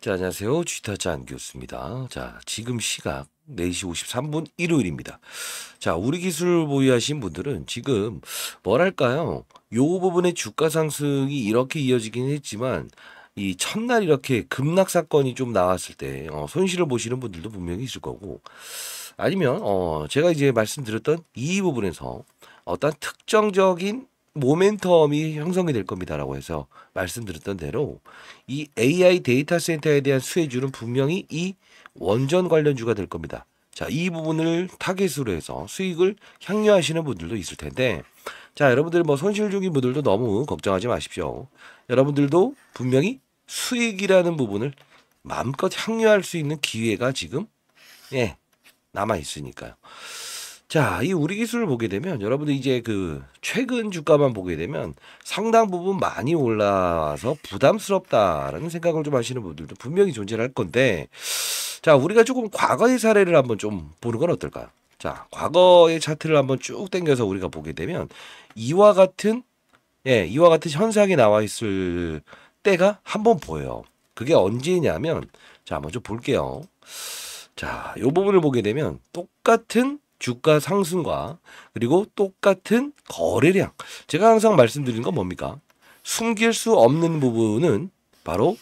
자, 안녕하세요. 쥐타자 안 교수입니다. 자, 지금 시각 4시 53분 일요일입니다. 자, 우리 기술 보유하신 분들은 지금 뭐랄까요? 요 부분의 주가 상승이 이렇게 이어지긴 했지만 이 첫날 이렇게 급락 사건이 좀 나왔을 때 어, 손실을 보시는 분들도 분명히 있을 거고 아니면 어 제가 이제 말씀드렸던 이 부분에서 어떤 특정적인 모멘텀이 형성이 될 겁니다라고 해서 말씀드렸던 대로 이 AI 데이터 센터에 대한 수혜주는 분명히 이 원전 관련주가 될 겁니다. 자, 이 부분을 타겟으로 해서 수익을 향유하시는 분들도 있을 텐데 자, 여러분들 뭐 손실 중인 분들도 너무 걱정하지 마십시오. 여러분들도 분명히 수익이라는 부분을 마음껏 향유할 수 있는 기회가 지금 예, 남아 있으니까요. 자, 이 우리 기술을 보게 되면 여러분들 이제 그 최근 주가만 보게 되면 상당 부분 많이 올라와서 부담스럽다라는 생각을 좀 하시는 분들도 분명히 존재할 건데 자, 우리가 조금 과거의 사례를 한번 좀 보는 건 어떨까요? 자, 과거의 차트를 한번 쭉 당겨서 우리가 보게 되면 이와 같은 예, 이와 같은 현상이 나와 있을 때가 한번 보여요. 그게 언제냐면 자, 한번 좀 볼게요. 자, 요 부분을 보게 되면 똑같은 주가 상승과 그리고 똑같은 거래량. 제가 항상 말씀드리는 건 뭡니까? 숨길 수 없는 부분은 바로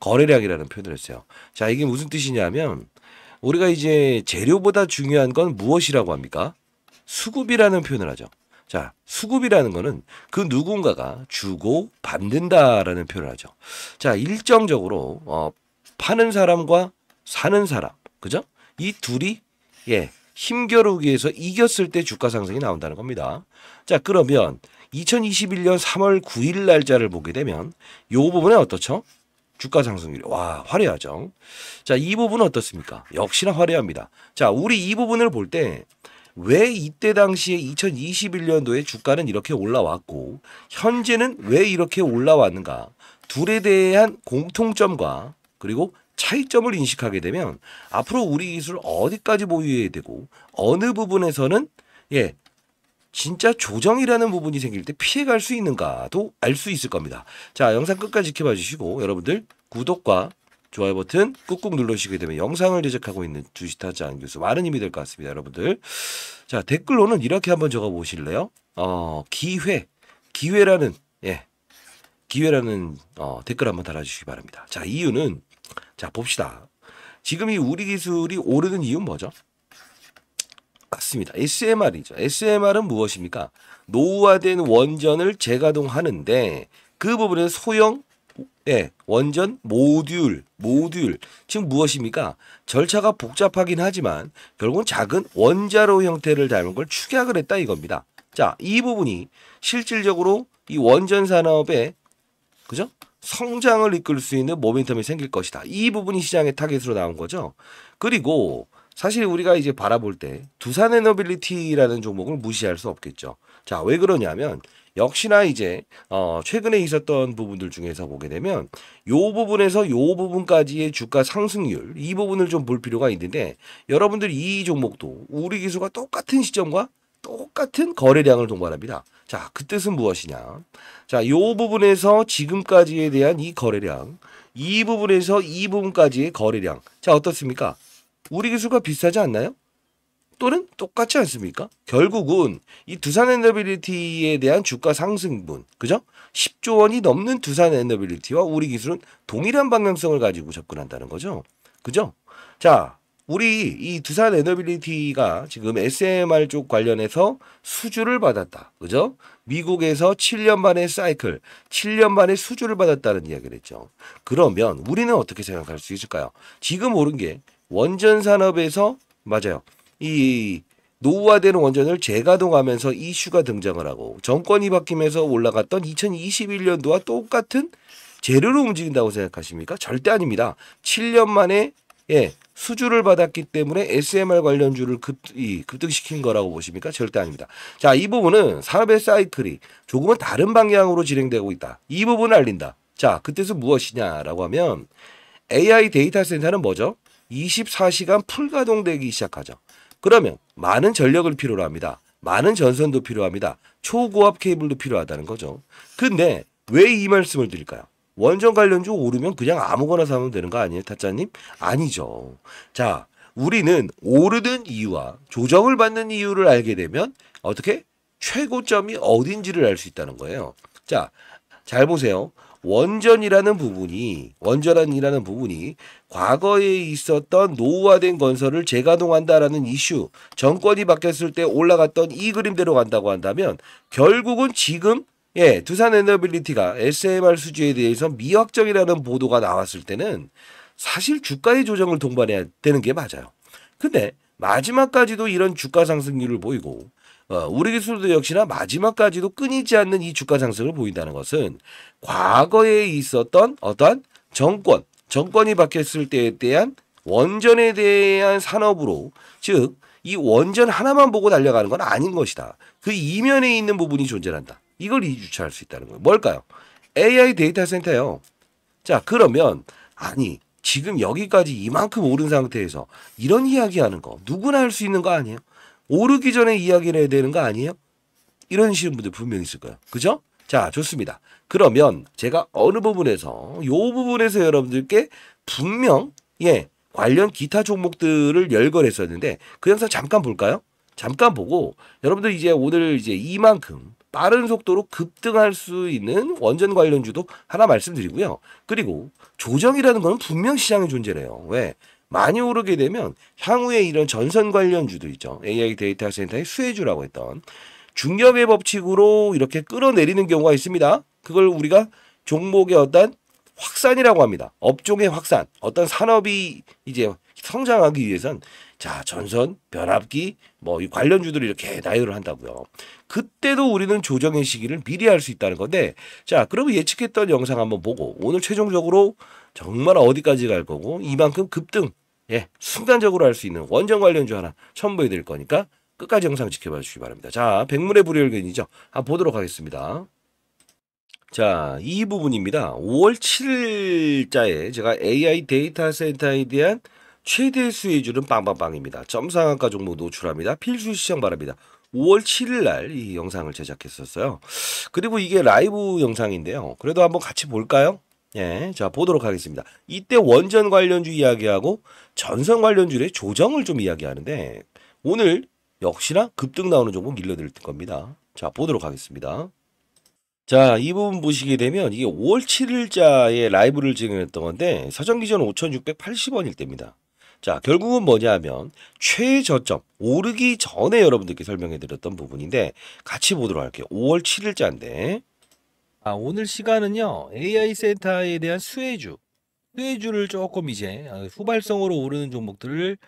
거래량이라는 표현을 했어요. 자, 이게 무슨 뜻이냐면 우리가 이제 재료보다 중요한 건 무엇이라고 합니까? 수급이라는 표현을 하죠. 자, 수급이라는 거는 그 누군가가 주고 받는다라는 표현을 하죠. 자, 일정적으로 어, 파는 사람과 사는 사람, 그죠? 이 둘이 예 힘겨루기에서 이겼을 때 주가 상승이 나온다는 겁니다. 자, 그러면 2021년 3월 9일 날짜를 보게 되면 이 부분에 어떻죠? 주가 상승률이 와 화려하죠. 자, 이 부분 은 어떻습니까? 역시나 화려합니다. 자, 우리 이 부분을 볼 때 왜 이때 당시에 2021년도에 주가는 이렇게 올라왔고 현재는 왜 이렇게 올라왔는가? 둘에 대한 공통점과 그리고 차이점을 인식하게 되면 앞으로 우리 기술 어디까지 보유해야 되고 어느 부분에서는 예 진짜 조정이라는 부분이 생길 때 피해갈 수 있는가도 알 수 있을 겁니다. 자 영상 끝까지 지켜봐 주시고 여러분들 구독과 좋아요 버튼 꾹꾹 눌러주시게 되면 영상을 제작하고 있는 주시타자안 교수 많은 힘이 될 것 같습니다. 여러분들 자 댓글로는 이렇게 한번 적어보실래요? 어 기회 기회라는 예 기회라는 어, 댓글 한번 달아주시기 바랍니다. 자 이유는 자, 봅시다. 지금 이 우리 기술이 오르는 이유는 뭐죠? 같습니다. SMR이죠. SMR은 무엇입니까? 노후화된 원전을 재가동하는데 그 부분에 소형 예, 원전 모듈, 모듈. 즉 무엇입니까? 절차가 복잡하긴 하지만 결국은 작은 원자로 형태를 닮은 걸 축약을 했다 이겁니다. 자, 이 부분이 실질적으로 이 원전 산업의 그죠? 성장을 이끌 수 있는 모멘텀이 생길 것이다. 이 부분이 시장의 타겟으로 나온 거죠. 그리고 사실 우리가 이제 바라볼 때 두산 에너빌리티라는 종목을 무시할 수 없겠죠. 자, 왜 그러냐면 역시나 이제 어 최근에 있었던 부분들 중에서 보게 되면 요 부분에서 요 부분까지의 주가 상승률 이 부분을 좀 볼 필요가 있는데 여러분들 이 종목도 우리 기수가 똑같은 시점과 똑같은 거래량을 동반합니다. 자, 그 뜻은 무엇이냐? 자, 요 부분에서 지금까지에 대한 이 거래량, 이 부분에서 이 부분까지의 거래량. 자, 어떻습니까? 우리 기술과 비슷하지 않나요? 또는 똑같지 않습니까? 결국은 이 두산 엔더빌리티에 대한 주가 상승분, 그죠? 10조 원이 넘는 두산 엔더빌리티와 우리 기술은 동일한 방향성을 가지고 접근한다는 거죠. 그죠? 자, 우리 이 두산 에너빌리티가 지금 SMR 쪽 관련해서 수주를 받았다. 그죠? 미국에서 7년 만에 사이클, 7년 만에 수주를 받았다는 이야기를 했죠. 그러면 우리는 어떻게 생각할 수 있을까요? 지금 오른 게 원전 산업에서 맞아요. 이 노후화되는 원전을 재가동하면서 이슈가 등장을 하고 정권이 바뀌면서 올라갔던 2021년도와 똑같은 재료로 움직인다고 생각하십니까? 절대 아닙니다. 7년 만에 예, 수주를 받았기 때문에 SMR 관련주를 급, 이, 급등시킨 거라고 보십니까? 절대 아닙니다. 자, 이 부분은 산업의 사이클이 조금은 다른 방향으로 진행되고 있다. 이 부분을 알린다. 자, 그때서 무엇이냐라고 하면 AI 데이터 센터는 뭐죠? 24시간 풀가동되기 시작하죠. 그러면 많은 전력을 필요로 합니다. 많은 전선도 필요합니다. 초고압 케이블도 필요하다는 거죠. 근데 왜 이 말씀을 드릴까요? 원전 관련주 오르면 그냥 아무거나 사면 되는 거 아니에요, 타짜님? 아니죠. 자, 우리는 오르는 이유와 조정을 받는 이유를 알게 되면 어떻게 최고점이 어딘지를 알 수 있다는 거예요. 자, 잘 보세요. 원전이라는 부분이 원전이라는 부분이 과거에 있었던 노후화된 건설을 재가동한다라는 이슈, 정권이 바뀌었을 때 올라갔던 이 그림대로 간다고 한다면 결국은 지금 예, 두산 에더빌리티가 SMR 수주에 대해서 미확정이라는 보도가 나왔을 때는 사실 주가의 조정을 동반해야 되는 게 맞아요. 근데 마지막까지도 이런 주가 상승률을 보이고 어, 우리 기술도 역시나 마지막까지도 끊이지 않는 이 주가 상승을 보인다는 것은 과거에 있었던 어떠한 정권, 정권이 바뀌었을 때에 대한 원전에 대한 산업으로 즉 이 원전 하나만 보고 달려가는 건 아닌 것이다. 그 이면에 있는 부분이 존재한다. 이걸 이주차할 수 있다는 거예요. 뭘까요? AI 데이터 센터요. 자, 그러면 아니 지금 여기까지 이만큼 오른 상태에서 이런 이야기하는 거 누구나 할 수 있는 거 아니에요? 오르기 전에 이야기를 해야 되는 거 아니에요? 이런 식으 분들 분명히 있을 거예요. 그죠? 자, 좋습니다. 그러면 제가 어느 부분에서 요 부분에서 여러분들께 분명 예 관련 기타 종목들을 열거했었는데 그 영상 잠깐 볼까요? 잠깐 보고 여러분들 이제 오늘 이제 이만큼 빠른 속도로 급등할 수 있는 원전 관련주도 하나 말씀드리고요. 그리고 조정이라는 건 분명 시장에존재해요 왜? 많이 오르게 되면 향후에 이런 전선 관련주도 있죠. AI 데이터 센터의 수혜주라고 했던 중력의 법칙으로 이렇게 끌어내리는 경우가 있습니다. 그걸 우리가 종목의 어떤 확산이라고 합니다. 업종의 확산, 어떤 산업이 이제 성장하기 위해선 자, 전선, 변압기, 뭐 이관련주들이 이렇게 나열을 한다고요. 그때도 우리는 조정의 시기를 미리 할 수 있다는 건데, 자, 그러면 예측했던 영상 한번 보고 오늘 최종적으로 정말 어디까지 갈 거고 이만큼 급등, 예, 순간적으로 할 수 있는 원전 관련주 하나 첨부해 드릴 거니까 끝까지 영상 지켜봐 주시기 바랍니다. 자, 백문의 불여일견이죠. 한번 보도록 하겠습니다. 자, 이 부분입니다. 5월 7일자에 제가 AI 데이터 센터에 대한 최대 수의 줄은 빵빵빵입니다. 점상한가 종목 노출합니다. 필수 시청 바랍니다. 5월 7일 날 이 영상을 제작했었어요. 그리고 이게 라이브 영상인데요. 그래도 한번 같이 볼까요? 예, 자 보도록 하겠습니다. 이때 원전 관련주 이야기하고 전선 관련주의 조정을 좀 이야기하는데 오늘 역시나 급등 나오는 종목 밀려릴 겁니다. 자 보도록 하겠습니다. 자, 이 부분 보시게 되면 이게 5월 7일자에 라이브를 진행했던 건데 서정기전 5,680원일 때입니다. 자, 결국은 뭐냐면 최저점 오르기 전에 여러분들께 설명해 드렸던 부분인데 같이 보도록 할게요. 5월 7일자인데 아, 오늘 시간은요. AI 센터에 대한 수혜주 수혜주를 조금 이제 아, 후발성으로 오르는 종목들을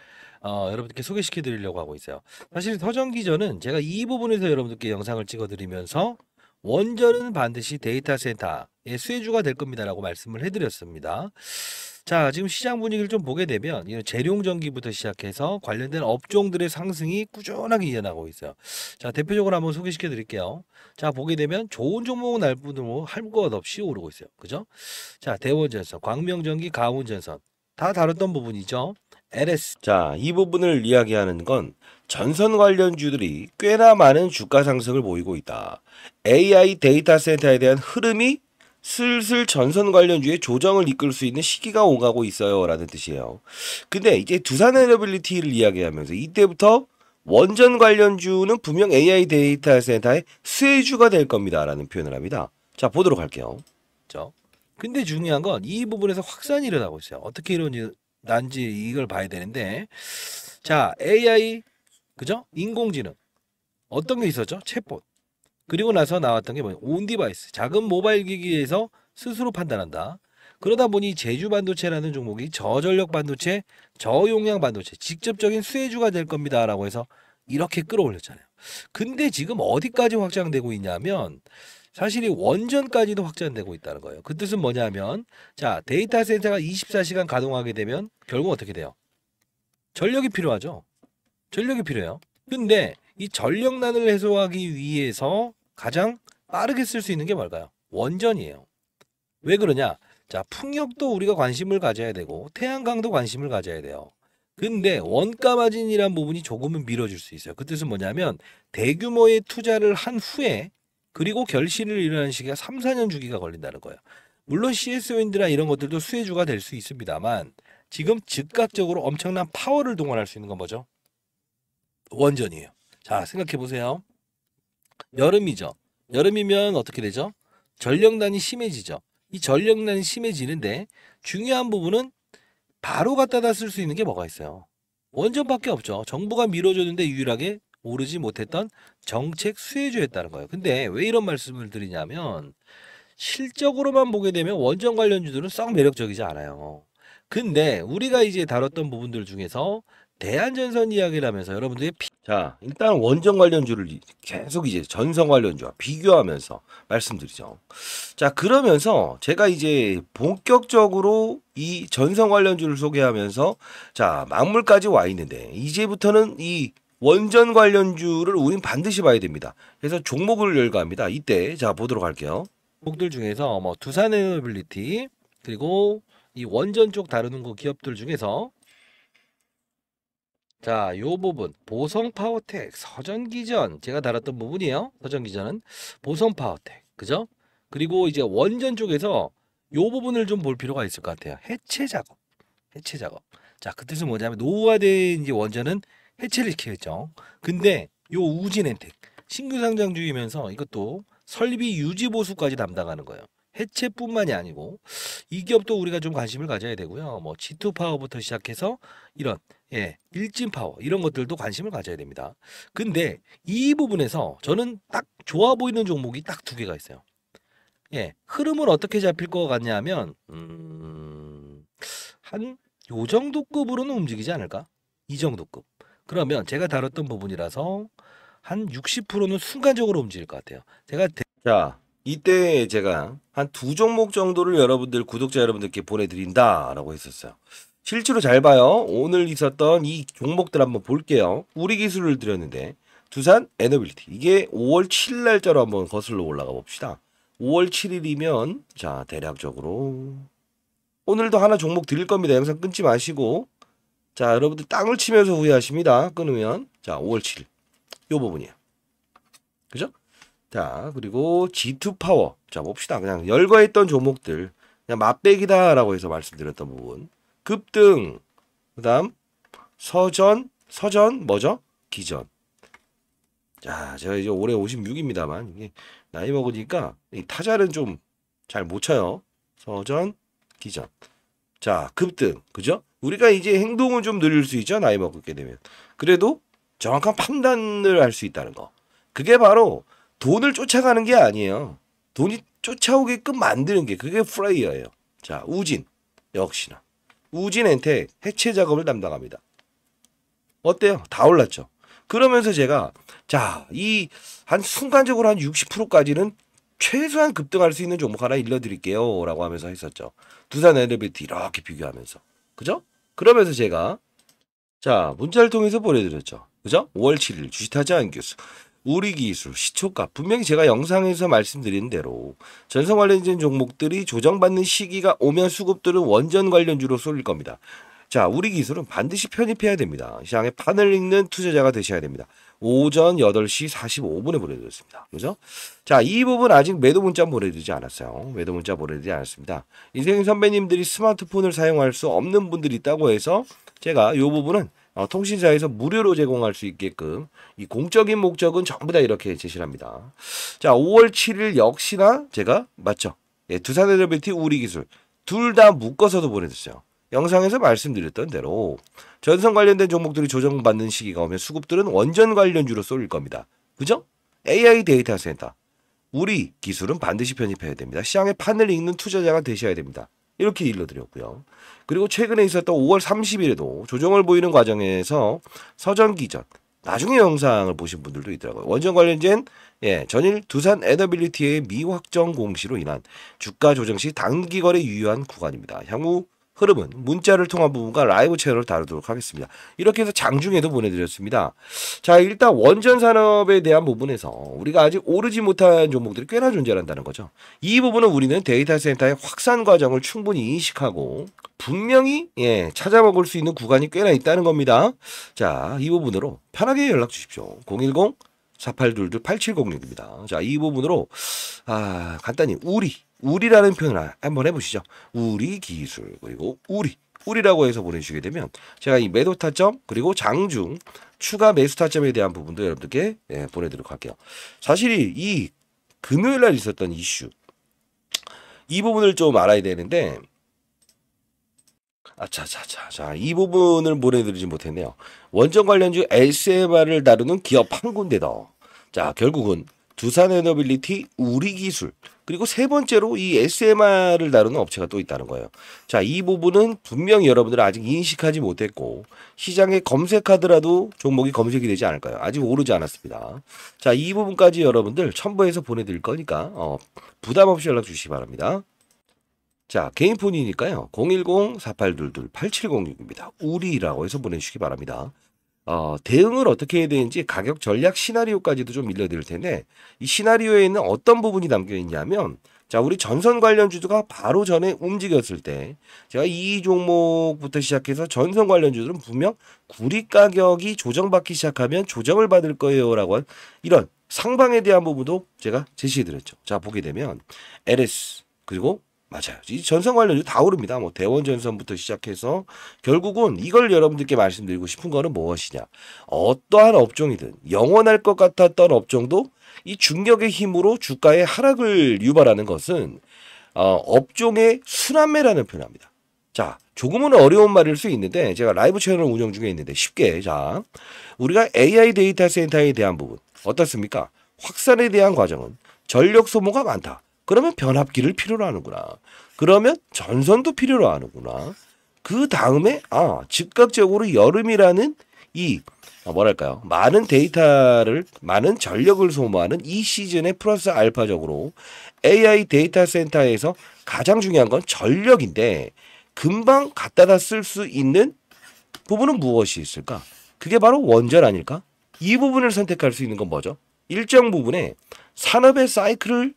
어, 여러분들께 소개시켜 드리려고 하고 있어요. 사실 서정 기전은 제가 이 부분에서 여러분들께 영상을 찍어 드리면서 원전은 반드시 데이터 센터의 수혜주가 될 겁니다라고 말씀을 해드렸습니다. 자, 지금 시장 분위기를 좀 보게 되면 재룡 전기부터 시작해서 관련된 업종들의 상승이 꾸준하게 이어나고 있어요. 자, 대표적으로 한번 소개시켜 드릴게요. 자, 보게 되면 좋은 종목은 날 뿐으로 뭐 할것 없이 오르고 있어요. 그죠? 자, 대원전선, 광명전기, 가온전선 다 다뤘던 부분이죠. LS. 자, 이 부분을 이야기하는 건 전선 관련주들이 꽤나 많은 주가 상승을 보이고 있다. AI 데이터 센터에 대한 흐름이 슬슬 전선 관련주의 조정을 이끌 수 있는 시기가 오가고 있어요라는 뜻이에요. 근데 이제 두산 에너빌리티를 이야기하면서 이때부터 원전 관련주는 분명 AI 데이터 센터의 수혜주가 될 겁니다라는 표현을 합니다. 자 보도록 할게요. 죠 근데 중요한 건 이 부분에서 확산이 일어나고 있어요. 어떻게 일어난지 이걸 봐야 되는데 자 AI 그죠? 인공지능 어떤 게 있었죠? 챗봇 그리고 나서 나왔던 게 뭐냐? 온 디바이스. 작은 모바일 기기에서 스스로 판단한다. 그러다 보니 제주 반도체라는 종목이 저전력 반도체, 저용량 반도체, 직접적인 수혜주가 될 겁니다라고 해서 이렇게 끌어올렸잖아요. 근데 지금 어디까지 확장되고 있냐면 사실 이 원전까지도 확장되고 있다는 거예요. 그 뜻은 뭐냐면 자 데이터 센터가 24시간 가동하게 되면 결국 어떻게 돼요? 전력이 필요하죠. 전력이 필요해요. 근데 이 전력난을 해소하기 위해서 가장 빠르게 쓸 수 있는 게 뭘까요? 원전이에요. 왜 그러냐? 자, 풍력도 우리가 관심을 가져야 되고 태양광도 관심을 가져야 돼요. 근데 원가 마진이란 부분이 조금은 미뤄질 수 있어요. 그 뜻은 뭐냐면 대규모의 투자를 한 후에 그리고 결실을 이루는 시기가 3, 4년 주기가 걸린다는 거예요. 물론 CS윈드나 이런 것들도 수혜주가 될 수 있습니다만 지금 즉각적으로 엄청난 파워를 동원할 수 있는 건 뭐죠? 원전이에요. 자, 생각해 보세요. 여름이죠. 여름이면 어떻게 되죠? 전력난이 심해지죠. 이 전력난이 심해지는데 중요한 부분은 바로 갖다다 쓸 수 있는 게 뭐가 있어요? 원전밖에 없죠. 정부가 밀어줬는데 유일하게 오르지 못했던 정책 수혜주였다는 거예요. 근데 왜 이런 말씀을 드리냐면 실적으로만 보게 되면 원전 관련주들은 썩 매력적이지 않아요. 근데 우리가 이제 다뤘던 부분들 중에서 대한전선 이야기를 하면서 여러분들이 피... 자 일단 원전 관련주를 계속 이제 전선 관련주와 비교하면서 말씀드리죠. 자 그러면서 제가 이제 본격적으로 이 전선 관련주를 소개하면서 자 막물까지 와 있는데 이제부터는 이 원전 관련주를 우린 반드시 봐야 됩니다. 그래서 종목을 열거합니다. 이때 자 보도록 할게요. 종목들 중에서 뭐 두산에너빌리티 그리고 이 원전 쪽 다루는 거 기업들 중에서 자, 요 부분 보성 파워텍 서전기전 제가 달았던 부분이에요. 서전기전은 보성 파워텍 그죠? 그리고 이제 원전 쪽에서 요 부분을 좀 볼 필요가 있을 것 같아요. 해체 작업, 해체 작업. 자, 그 뜻은 뭐냐면 노후화된 이제 원전은 해체를 시키겠죠. 근데 요 우진 엔택 신규 상장 중이면서 이것도 설비 유지 보수까지 담당하는 거예요. 해체뿐만이 아니고 이 기업도 우리가 좀 관심을 가져야 되고요. 뭐 G2 파워부터 시작해서 이런 예, 일진 파워 이런 것들도 관심을 가져야 됩니다. 근데 이 부분에서 저는 딱 좋아 보이는 종목이 딱 두 개가 있어요. 예, 흐름은 어떻게 잡힐 것 같냐면 음, 한 요 정도 급으로는 움직이지 않을까? 이 정도 급. 그러면 제가 다뤘던 부분이라서 한 60%는 순간적으로 움직일 것 같아요. 제가 자 이때 제가 한 두 종목 정도를 여러분들 구독자 여러분들께 보내드린다라고 했었어요. 실제로 잘 봐요. 오늘 있었던 이 종목들 한번 볼게요. 우리 기술을 드렸는데 두산 에너빌리티 이게 5월 7일 날짜로 한번 거슬러 올라가 봅시다. 5월 7일이면 자 대략적으로 오늘도 하나 종목 드릴 겁니다. 영상 끊지 마시고 자 여러분들 땅을 치면서 후회하십니다. 끊으면 자 5월 7일 요 부분이에요. 그죠? 자, 그리고 G2 파워. 자, 봅시다. 그냥 열거했던 종목들. 그냥 맛배기다라고 해서 말씀드렸던 부분. 급등. 그 다음, 서전. 서전, 뭐죠? 기전. 자, 제가 이제 올해 56입니다만, 이게 나이 먹으니까 이 타자는 좀 잘 못 쳐요. 서전, 기전. 자, 급등. 그죠? 우리가 이제 행동을 좀 늘릴 수 있죠. 나이 먹게 되면. 그래도 정확한 판단을 할 수 있다는 거. 그게 바로 돈을 쫓아가는 게 아니에요. 돈이 쫓아오게끔 만드는 게 그게 프라이어예요. 자, 우진 역시나 우진 한테 해체 작업을 담당합니다. 어때요? 다 올랐죠. 그러면서 제가 자, 이 한 순간적으로 한 60%까지는 최소한 급등할 수 있는 종목 하나 일러드릴게요. 라고 하면서 했었죠. 두산 엘리베이터 이렇게 비교하면서. 그죠? 그러면서 제가, 자, 문자를 통해서 보내드렸죠. 그죠? 5월 7일 주식타자 안교수 우리 기술, 시초가 분명히 제가 영상에서 말씀드린 대로 전선 관련된 종목들이 조정받는 시기가 오면 수급들은 원전 관련주로 쏠릴 겁니다. 자, 우리 기술은 반드시 편입해야 됩니다. 시장에 판을 읽는 투자자가 되셔야 됩니다. 오전 8시 45분에 보내드렸습니다. 그죠? 자, 이 부분 아직 매도 문자 보내드리지 않았어요. 매도 문자 보내드리지 않았습니다. 인생 선배님들이 스마트폰을 사용할 수 없는 분들이 있다고 해서 제가 이 부분은 어, 통신사에서 무료로 제공할 수 있게끔 이 공적인 목적은 전부 다 이렇게 제시를 합니다. 자, 5월 7일 역시나 제가 맞죠? 예, 두산 에너빌티 우리 기술 둘 다 묶어서도 보내줬어요. 영상에서 말씀드렸던 대로 전선 관련된 종목들이 조정받는 시기가 오면 수급들은 원전 관련주로 쏠릴 겁니다. 그죠? AI 데이터 센터. 우리 기술은 반드시 편입해야 됩니다. 시장의 판을 읽는 투자자가 되셔야 됩니다. 이렇게 일러드렸고요. 그리고 최근에 있었던 5월 30일에도 조정을 보이는 과정에서 서정기전 나중에 영상을 보신 분들도 있더라고요. 원전 관련된 예, 전일 두산 에더빌리티의 미확정 공시로 인한 주가 조정 시 단기 거래 유효한 구간입니다. 향후 흐름은 문자를 통한 부분과 라이브 채널을 다루도록 하겠습니다. 이렇게 해서 장중에도 보내드렸습니다. 자 일단 원전 산업에 대한 부분에서 우리가 아직 오르지 못한 종목들이 꽤나 존재한다는 거죠. 이 부분은 우리는 데이터 센터의 확산 과정을 충분히 인식하고 분명히 예 찾아먹을 수 있는 구간이 꽤나 있다는 겁니다. 자 이 부분으로 편하게 연락 주십시오. 010 4822 8706입니다. 자 이 부분으로 아 간단히 우리 우리라는 표현을 아, 한번 해보시죠. 우리 기술 그리고 우리 우리라고 해서 보내주시게 되면 제가 이 매도 타점 그리고 장중 추가 매수 타점에 대한 부분도 여러분들께 예, 보내드리도록 할게요. 사실 이 금요일 날 있었던 이슈 이 부분을 좀 알아야 되는데 아차차차 자이 부분을 보내드리지 못했네요. 원전 관련주 SMR을 다루는 기업 한 군데 더. 자 결국은 두산 에너빌리티, 우리 기술. 그리고 세 번째로 이 SMR을 다루는 업체가 또 있다는 거예요. 자, 이 부분은 분명 여러분들은 아직 인식하지 못했고 시장에 검색하더라도 종목이 검색이 되지 않을 까요 아직 오르지 않았습니다. 자, 이 부분까지 여러분들 첨부해서 보내드릴 거니까 어, 부담 없이 연락 주시기 바랍니다. 자, 개인폰이니까요. 010-4822-8706입니다. 우리라고 해서 보내주시기 바랍니다. 어, 대응을 어떻게 해야 되는지 가격 전략 시나리오까지도 좀 밀려드릴 텐데 이 시나리오에는 어떤 부분이 담겨 있냐면 자 우리 전선 관련 주주가 바로 전에 움직였을 때 제가 이 종목부터 시작해서 전선 관련 주주들은 분명 구리 가격이 조정받기 시작하면 조정을 받을 거예요라고 한 이런 상방에 대한 부분도 제가 제시해드렸죠. 자 보게 되면 LS 그리고 맞아요. 이 전선 관련주 다 오릅니다. 뭐 대원 전선부터 시작해서 결국은 이걸 여러분들께 말씀드리고 싶은 거는 무엇이냐? 어떠한 업종이든 영원할 것 같았던 업종도 이 중력의 힘으로 주가의 하락을 유발하는 것은 어, 업종의 순환매라는 표현합니다. 자, 조금은 어려운 말일 수 있는데 제가 라이브 채널 운영 중에 있는데 쉽게 자, 우리가 AI 데이터 센터에 대한 부분 어떻습니까? 확산에 대한 과정은 전력 소모가 많다. 그러면 변압기를 필요로 하는구나. 그러면 전선도 필요로 하는구나. 그 다음에 아 즉각적으로 여름이라는 이 아, 뭐랄까요 많은 데이터를 많은 전력을 소모하는 이시즌에 플러스 알파적으로 AI 데이터 센터에서 가장 중요한 건 전력인데 금방 갖다다 쓸 수 있는 부분은 무엇이 있을까? 그게 바로 원전 아닐까? 이 부분을 선택할 수 있는 건 뭐죠? 일정 부분에 산업의 사이클을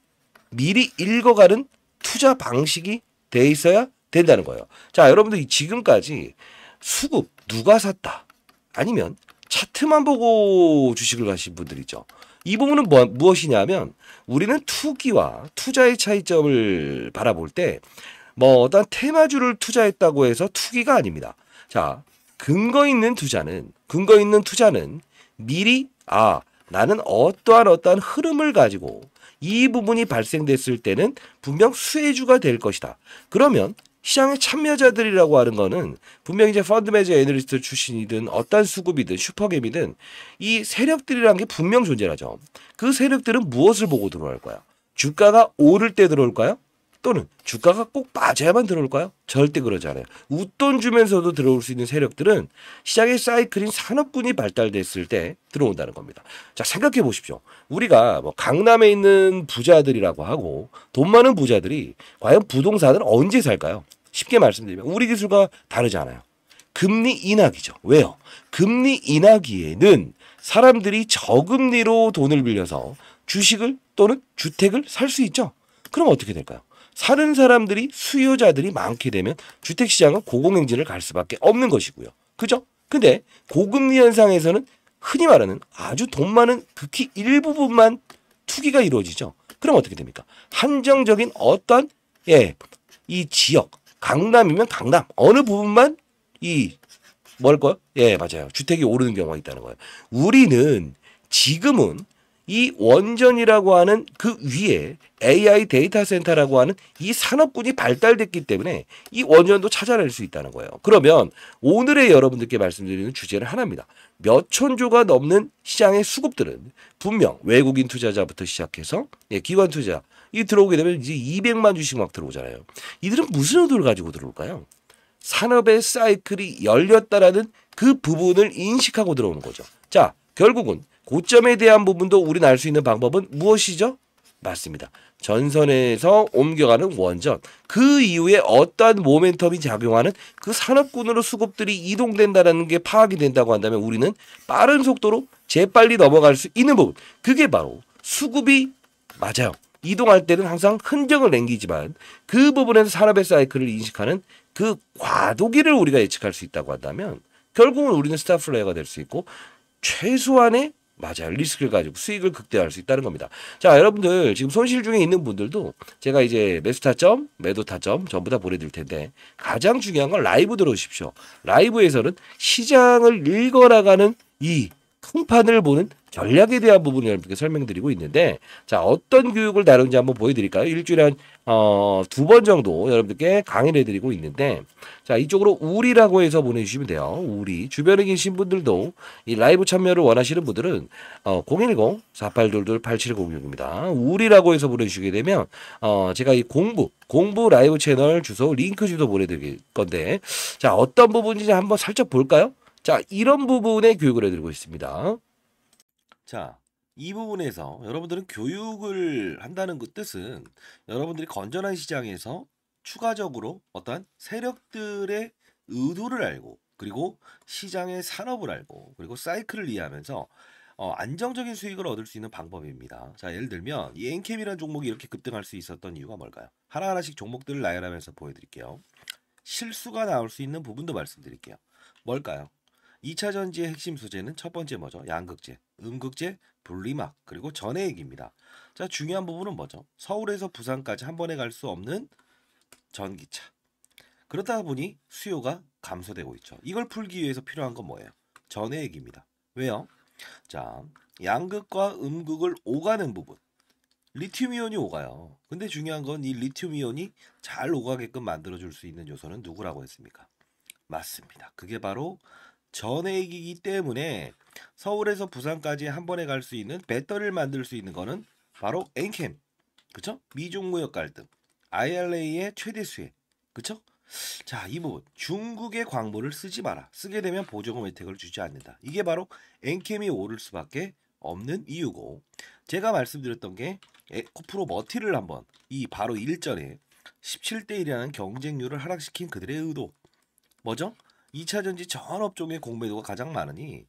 미리 읽어가는 투자 방식이 돼 있어야 된다는 거예요. 자, 여러분들이 지금까지 수급 누가 샀다 아니면 차트만 보고 주식을 가신 분들이죠. 이 부분은 뭐, 무엇이냐면 우리는 투기와 투자의 차이점을 바라볼 때 뭐 어떤 테마주를 투자했다고 해서 투기가 아닙니다. 자, 근거 있는 투자는 근거 있는 투자는 미리 아 나는 어떠한 어떠한 흐름을 가지고 이 부분이 발생됐을 때는 분명 수혜주가 될 것이다. 그러면 시장의 참여자들이라고 하는 거는 분명 이제 펀드 매니저 애널리스트 출신이든 어떤 수급이든 슈퍼겜이든 이 세력들이라는 게 분명 존재하죠. 그 세력들은 무엇을 보고 들어올 까요 주가가 오를 때 들어올까요? 또는 주가가 꼭 빠져야만 들어올까요? 절대 그러지 않아요. 웃돈 주면서도 들어올 수 있는 세력들은 시장의 사이클인 산업군이 발달됐을 때 들어온다는 겁니다. 자, 생각해 보십시오. 우리가 뭐 강남에 있는 부자들이라고 하고 돈 많은 부자들이 과연 부동산을 언제 살까요? 쉽게 말씀드리면 우리 기술과 다르지 않아요. 금리 인하기죠. 왜요? 금리 인하기에는 사람들이 저금리로 돈을 빌려서 주식을 또는 주택을 살 수 있죠. 그럼 어떻게 될까요? 사는 사람들이 수요자들이 많게 되면 주택 시장은 고공행진을 갈 수밖에 없는 것이고요. 그죠? 근데 고금리 현상에서는 흔히 말하는 아주 돈 많은 극히 일부분만 투기가 이루어지죠. 그럼 어떻게 됩니까? 한정적인 어떤 예, 이 지역 강남이면 강남 어느 부분만 이 뭘까요? 예, 맞아요. 주택이 오르는 경우가 있다는 거예요. 우리는 지금은 이 원전이라고 하는 그 위에 AI 데이터 센터라고 하는 이 산업군이 발달됐기 때문에 이 원전도 찾아낼 수 있다는 거예요. 그러면 오늘의 여러분들께 말씀드리는 주제는 하나입니다. 몇 천조가 넘는 시장의 수급들은 분명 외국인 투자자부터 시작해서 예, 기관 투자 이 들어오게 되면 이제 200만 주씩 막 들어오잖아요. 이들은 무슨 의도를 가지고 들어올까요? 산업의 사이클이 열렸다라는 그 부분을 인식하고 들어오는 거죠. 자, 결국은 고점에 대한 부분도 우리는 알수 있는 방법은 무엇이죠? 맞습니다. 전선에서 옮겨가는 원전. 그 이후에 어떠한 모멘텀이 작용하는 그 산업군으로 수급들이 이동된다는게 파악이 된다고 한다면 우리는 빠른 속도로 재빨리 넘어갈 수 있는 부분. 그게 바로 수급이 맞아요. 이동할 때는 항상 흔적을 남기지만 그 부분에서 산업의 사이클을 인식하는 그 과도기를 우리가 예측할 수 있다고 한다면 결국은 우리는 스타플레이어가 될 수 있고 최소한의 맞아요. 리스크를 가지고 수익을 극대화할 수 있다는 겁니다. 자, 여러분들 지금 손실 중에 있는 분들도 제가 이제 매수 타점, 매도 타점 전부 다 보내드릴 텐데 가장 중요한 건 라이브 들어오십시오. 라이브에서는 시장을 읽어나가는 이큰 판을 보는 전략에 대한 부분을 여러분께 설명드리고 있는데 자 어떤 교육을 다루는지 한번 보여드릴까요? 일주일에 한 두번 어, 정도 여러분들께 강의를 해드리고 있는데 자 이쪽으로 우리라고 해서 보내주시면 돼요. 우리 주변에 계신 분들도 이 라이브 참여를 원하시는 분들은 어, 010-4822-8706입니다. 우리라고 해서 보내주시게 되면 어, 제가 이 공부 공부 라이브 채널 주소 링크 주소 보내드릴 건데 자 어떤 부분인지 한번 살짝 볼까요? 자, 이런 부분에 교육을 해드리고 있습니다. 자, 이 부분에서 여러분들은 교육을 한다는 그 뜻은 여러분들이 건전한 시장에서 추가적으로 어떠한 세력들의 의도를 알고 그리고 시장의 산업을 알고 그리고 사이클을 이해하면서 어, 안정적인 수익을 얻을 수 있는 방법입니다. 자, 예를 들면 이 엔캠이라는 종목이 이렇게 급등할 수 있었던 이유가 뭘까요? 하나하나씩 종목들을 나열하면서 보여드릴게요. 실수가 나올 수 있는 부분도 말씀드릴게요. 뭘까요? 2차 전지의 핵심 소재는 첫 번째 뭐죠? 양극재, 음극재, 분리막, 그리고 전해액입니다. 자, 중요한 부분은 뭐죠? 서울에서 부산까지 한 번에 갈 수 없는 전기차. 그렇다 보니 수요가 감소되고 있죠. 이걸 풀기 위해서 필요한 건 뭐예요? 전해액입니다. 왜요? 자, 양극과 음극을 오가는 부분. 리튬이온이 오가요. 근데 중요한 건 이 리튬이온이 잘 오가게끔 만들어줄 수 있는 요소는 누구라고 했습니까? 맞습니다. 그게 바로 전액이기 때문에 서울에서 부산까지 한 번에 갈 수 있는 배터리를 만들 수 있는 거는 바로 엔캠. 그쵸? 미중무역 갈등. IRA의 최대 수혜. 그쵸? 자, 이 부분. 중국의 광고를 쓰지 마라. 쓰게 되면 보조금 혜택을 주지 않는다. 이게 바로 엔캠이 오를 수밖에 없는 이유고. 제가 말씀드렸던 게에 코프로 머티를 한번 이 바로 일전에 17대 1이라는 경쟁률을 하락시킨 그들의 의도. 뭐죠? 2차 전지 전 업종의 공매도가 가장 많으니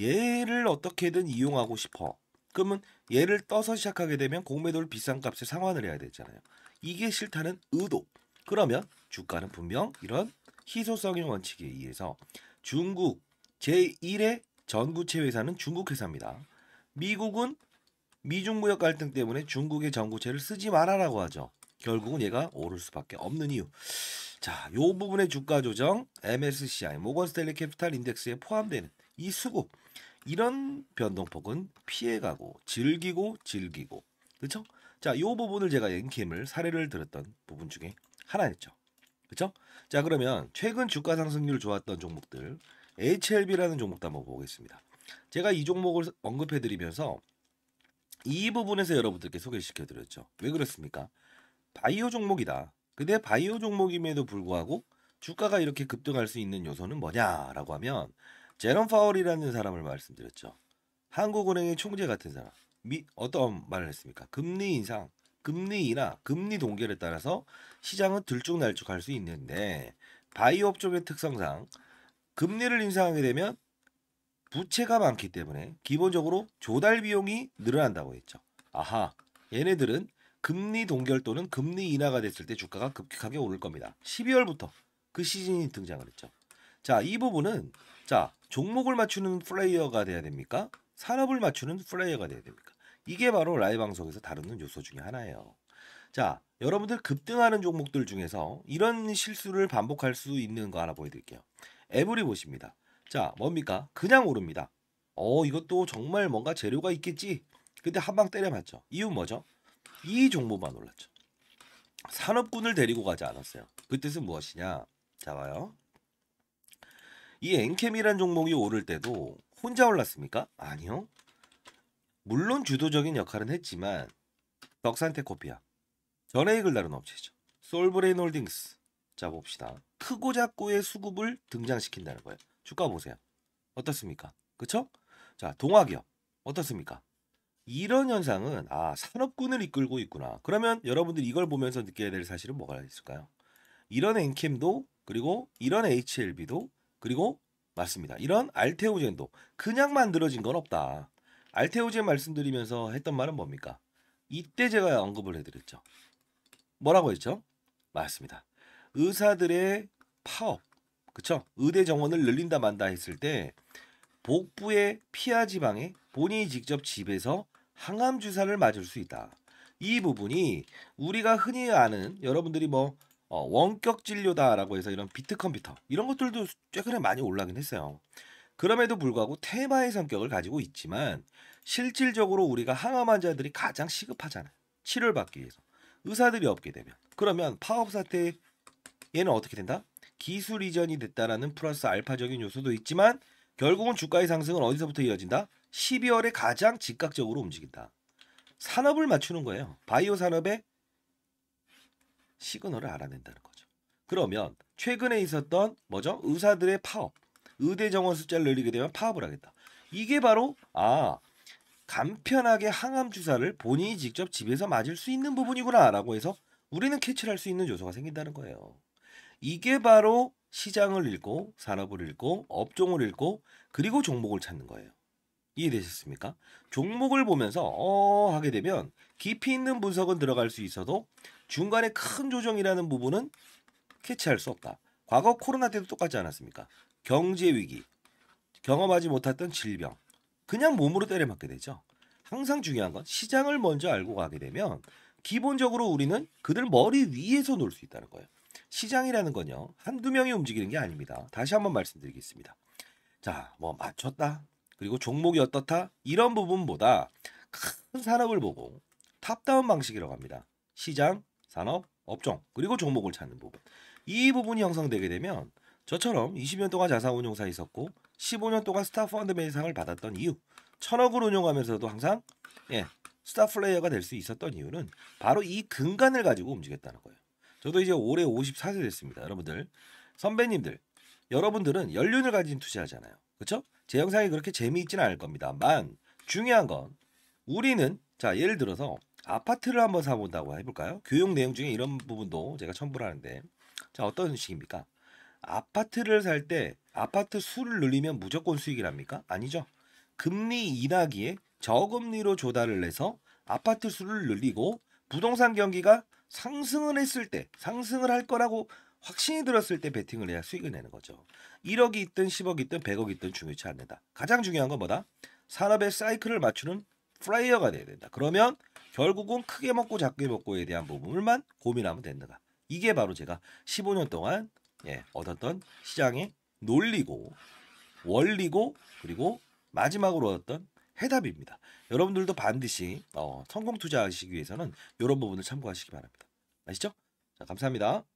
얘를 어떻게든 이용하고 싶어. 그러면 얘를 떠서 시작하게 되면 공매도를 비싼 값에 상환을 해야 되잖아요. 이게 싫다는 의도. 그러면 주가는 분명 이런 희소성의 원칙에 의해서 중국 제1의 전구체 회사는 중국 회사입니다. 미국은 미중 무역 갈등 때문에 중국의 전구체를 쓰지 말아라고 하죠. 결국은 얘가 오를 수밖에 없는 이유. 자, 요 부분의 주가 조정, MSCI, 모건스텔리 캐피탈 인덱스에 포함되는 이 수급 이런 변동폭은 피해가고 즐기고 즐기고 그렇죠? 자, 요 부분을 제가 엔킴을 사례를 들었던 부분 중에 하나였죠. 그렇죠? 자, 그러면 최근 주가 상승률 좋았던 종목들 HLB라는 종목도 한번 보겠습니다. 제가 이 종목을 언급해 드리면서 이 부분에서 여러분들께 소개시켜 드렸죠. 왜 그렇습니까? 바이오 종목이다. 근데 바이오 종목임에도 불구하고 주가가 이렇게 급등할 수 있는 요소는 뭐냐라고 하면 제롬 파월이라는 사람을 말씀드렸죠. 한국은행의 총재 같은 사람. 미, 어떤 말을 했습니까? 금리 인상, 금리 인하, 금리 동결에 따라서 시장은 들쭉날쭉할 수 있는데 바이오 업종의 특성상 금리를 인상하게 되면 부채가 많기 때문에 기본적으로 조달 비용이 늘어난다고 했죠. 아하, 얘네들은 금리 동결 또는 금리 인하가 됐을 때 주가가 급격하게 오를 겁니다. 12월부터 그 시즌이 등장을 했죠. 자, 이 부분은 자, 종목을 맞추는 플레이어가 돼야 됩니까? 산업을 맞추는 플레이어가 돼야 됩니까? 이게 바로 라이 방송에서 다루는 요소 중에 하나예요. 자, 여러분들 급등하는 종목들 중에서 이런 실수를 반복할 수 있는 거 하나 보여드릴게요. 에브리 보십니다. 자, 뭡니까? 그냥 오릅니다. 어, 이것도 정말 뭔가 재료가 있겠지. 근데 한방 때려맞죠. 이유 뭐죠? 이 종목만 올랐죠. 산업군을 데리고 가지 않았어요. 그 뜻은 무엇이냐? 자 봐요. 이 엔캠이란 종목이 오를 때도 혼자 올랐습니까? 아니요. 물론 주도적인 역할은 했지만 덕산테코피아 전해익을 다룬 업체죠. 솔브레인 홀딩스 자 봅시다. 크고 작고의 수급을 등장시킨다는 거예요. 주가 보세요. 어떻습니까? 그쵸? 자 동화기업 어떻습니까? 이런 현상은 아 산업군을 이끌고 있구나. 그러면 여러분들이 이걸 보면서 느껴야 될 사실은 뭐가 있을까요? 이런 엔캠도 그리고 이런 HLB도 그리고 맞습니다. 이런 알테오젠도 그냥 만들어진 건 없다. 알테오젠 말씀드리면서 했던 말은 뭡니까? 이때 제가 언급을 해드렸죠. 뭐라고 했죠? 맞습니다. 의사들의 파업, 그쵸? 의대 정원을 늘린다 만다 했을 때 복부의 피하 지방에 본인이 직접 집에서 항암 주사를 맞을 수 있다. 이 부분이 우리가 흔히 아는 여러분들이 뭐 어, 원격 진료다라고 해서 이런 비트 컴퓨터 이런 것들도 최근에 많이 올라긴 했어요. 그럼에도 불구하고 테마의 성격을 가지고 있지만 실질적으로 우리가 항암 환자들이 가장 시급하잖아요. 치료를 받기 위해서 의사들이 없게 되면 그러면 파업 사태 얘는 어떻게 된다? 기술 이전이 됐다라는 플러스 알파적인 요소도 있지만 결국은 주가의 상승은 어디서부터 이어진다? 12월에 가장 즉각적으로 움직인다. 산업을 맞추는 거예요. 바이오 산업의 시그널을 알아낸다는 거죠. 그러면 최근에 있었던 뭐죠? 의사들의 파업, 의대 정원 숫자를 늘리게 되면 파업을 하겠다. 이게 바로 아 간편하게 항암 주사를 본인이 직접 집에서 맞을 수 있는 부분이구나라고 해서 우리는 캐치를 할 수 있는 요소가 생긴다는 거예요. 이게 바로 시장을 읽고 산업을 읽고 업종을 읽고 그리고 종목을 찾는 거예요. 이해되셨습니까? 종목을 보면서 어 하게 되면 깊이 있는 분석은 들어갈 수 있어도 중간에 큰 조정이라는 부분은 캐치할 수 없다. 과거 코로나 때도 똑같지 않았습니까? 경제 위기, 경험하지 못했던 질병, 그냥 몸으로 때려맞게 되죠. 항상 중요한 건 시장을 먼저 알고 가게 되면 기본적으로 우리는 그들 머리 위에서 놀 수 있다는 거예요. 시장이라는 건요 한두 명이 움직이는 게 아닙니다. 다시 한번 말씀드리겠습니다. 자, 뭐 맞췄다, 그리고 종목이 어떻다 이런 부분보다 큰 산업을 보고 탑다운 방식이라고 합니다. 시장, 산업, 업종 그리고 종목을 찾는 부분 이 부분이 형성되게 되면 저처럼 20년 동안 자산운용사에 있었고 15년 동안 스타 펀드 매상을 받았던 이유 천억을 운용하면서도 항상 예, 스타 플레이어가 될 수 있었던 이유는 바로 이 근간을 가지고 움직였다는 거예요. 저도 이제 올해 54세 됐습니다. 여러분들 선배님들 여러분들은 연륜을 가진 투자하잖아요. 그렇죠? 제 영상이 그렇게 재미있진 않을 겁니다만 중요한 건 우리는 자 예를 들어서 아파트를 한번 사본다고 해볼까요? 교육 내용 중에 이런 부분도 제가 첨부를 하는데 자 어떤 식입니까? 아파트를 살 때 아파트 수를 늘리면 무조건 수익이랍니까? 아니죠. 금리 인하기에 저금리로 조달을 해서 아파트 수를 늘리고 부동산 경기가 상승을 했을 때 상승을 할 거라고 확신이 들었을 때 베팅을 해야 수익을 내는 거죠. 1억이 있든 10억이 있든 100억이 있든 중요치 않는다. 가장 중요한 건 뭐다? 산업의 사이클을 맞추는 플라이어가 돼야 된다. 그러면 결국은 크게 먹고 작게 먹고에 대한 부분만 고민하면 된다. 이게 바로 제가 15년 동안 예, 얻었던 시장의 논리고 원리고 그리고 마지막으로 얻었던 해답입니다. 여러분들도 반드시 어, 성공 투자하시기 위해서는 이런 부분을 참고하시기 바랍니다. 아시죠? 자, 감사합니다.